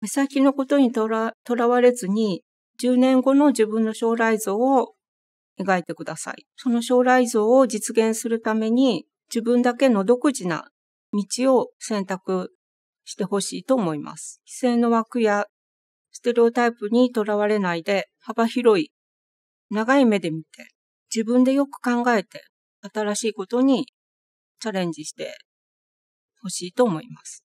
目先のことにとらわれずに、10年後の自分の将来像を描いてください。その将来像を実現するために、自分だけの独自な道を選択してほしいと思います。規制の枠やステレオタイプにとらわれないで、幅広い、長い目で見て、自分でよく考えて、新しいことにチャレンジしてほしいと思います。